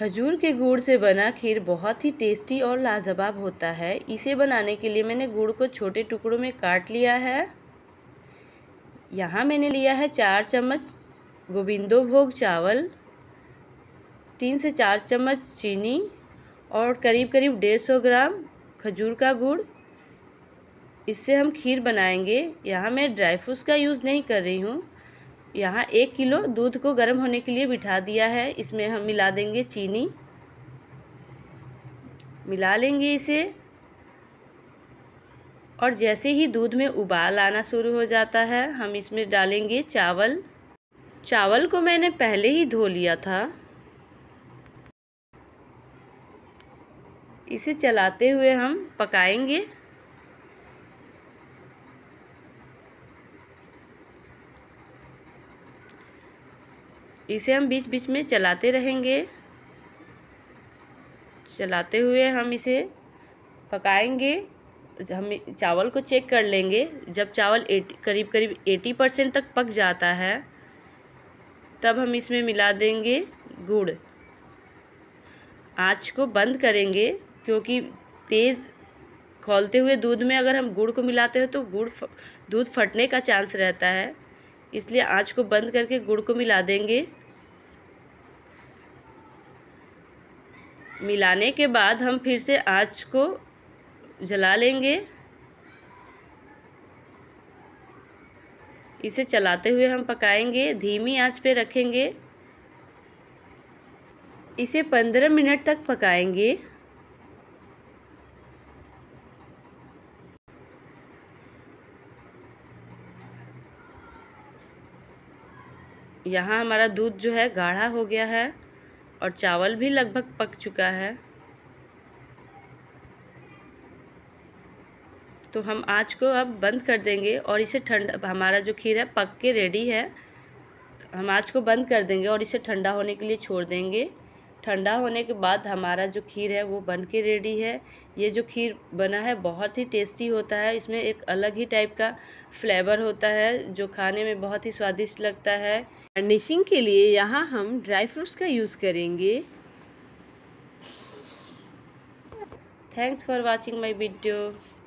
खजूर के गुड़ से बना खीर बहुत ही टेस्टी और लाजवाब होता है इसे बनाने के लिए मैंने गुड़ को छोटे टुकड़ों में काट लिया है यहाँ मैंने लिया है चार चम्मच गोविंदो भोग चावल तीन से चार चम्मच चीनी और करीब करीब डेढ़ सौ ग्राम खजूर का गुड़ इससे हम खीर बनाएंगे यहाँ मैं ड्राई फ्रूट्स का यूज़ नहीं कर रही हूँ यहाँ एक किलो दूध को गर्म होने के लिए बिठा दिया है इसमें हम मिला देंगे चीनी मिला लेंगे इसे और जैसे ही दूध में उबाल आना शुरू हो जाता है हम इसमें डालेंगे चावल चावल को मैंने पहले ही धो लिया था इसे चलाते हुए हम पकाएंगे इसे हम बीच बीच में चलाते रहेंगे चलाते हुए हम इसे पकाएंगे हम चावल को चेक कर लेंगे जब चावल एट करीब करीब एटी परसेंट तक पक जाता है तब हम इसमें मिला देंगे गुड़ आँच को बंद करेंगे क्योंकि तेज़ खोलते हुए दूध में अगर हम गुड़ को मिलाते हैं तो गुड़ दूध फटने का चांस रहता है इसलिए आँच को बंद करके गुड़ को मिला देंगे मिलाने के बाद हम फिर से आँच को जला लेंगे इसे चलाते हुए हम पकाएंगे धीमी आंच पे रखेंगे इसे पंद्रह मिनट तक पकाएंगे यहाँ हमारा दूध जो है गाढ़ा हो गया है और चावल भी लगभग पक चुका है तो हम आँच को अब बंद कर देंगे और इसे ठंड हमारा जो खीर है पक के रेडी है हम आँच को बंद कर देंगे और इसे ठंडा होने के लिए छोड़ देंगे ठंडा होने के बाद हमारा जो खीर है वो बन के रेडी है ये जो खीर बना है बहुत ही टेस्टी होता है इसमें एक अलग ही टाइप का फ्लेवर होता है जो खाने में बहुत ही स्वादिष्ट लगता है गार्निशिंग के लिए यहाँ हम ड्राई फ्रूट्स का यूज़ करेंगे thanks for watching my video